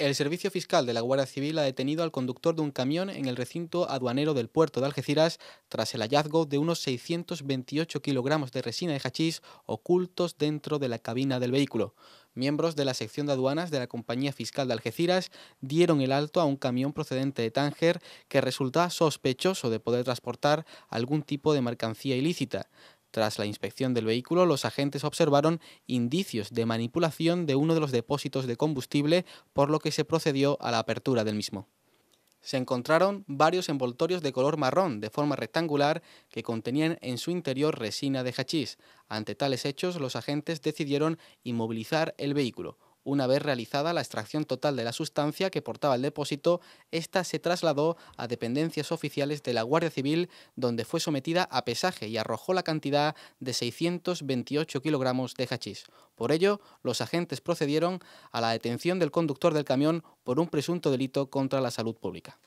El Servicio Fiscal de la Guardia Civil ha detenido al conductor de un camión en el recinto aduanero del puerto de Algeciras tras el hallazgo de unos 628 kilogramos de resina de hachís ocultos dentro de la cabina del vehículo. Miembros de la sección de aduanas de la Compañía Fiscal de Algeciras dieron el alto a un camión procedente de Tánger que resulta sospechoso de poder transportar algún tipo de mercancía ilícita. Tras la inspección del vehículo, los agentes observaron indicios de manipulación de uno de los depósitos de combustible, por lo que se procedió a la apertura del mismo. Se encontraron varios envoltorios de color marrón de forma rectangular que contenían en su interior resina de hachís. Ante tales hechos, los agentes decidieron inmovilizar el vehículo. Una vez realizada la extracción total de la sustancia que portaba el depósito, esta se trasladó a dependencias oficiales de la Guardia Civil, donde fue sometida a pesaje y arrojó la cantidad de 628 kilogramos de hachís. Por ello, los agentes procedieron a la detención del conductor del camión por un presunto delito contra la salud pública.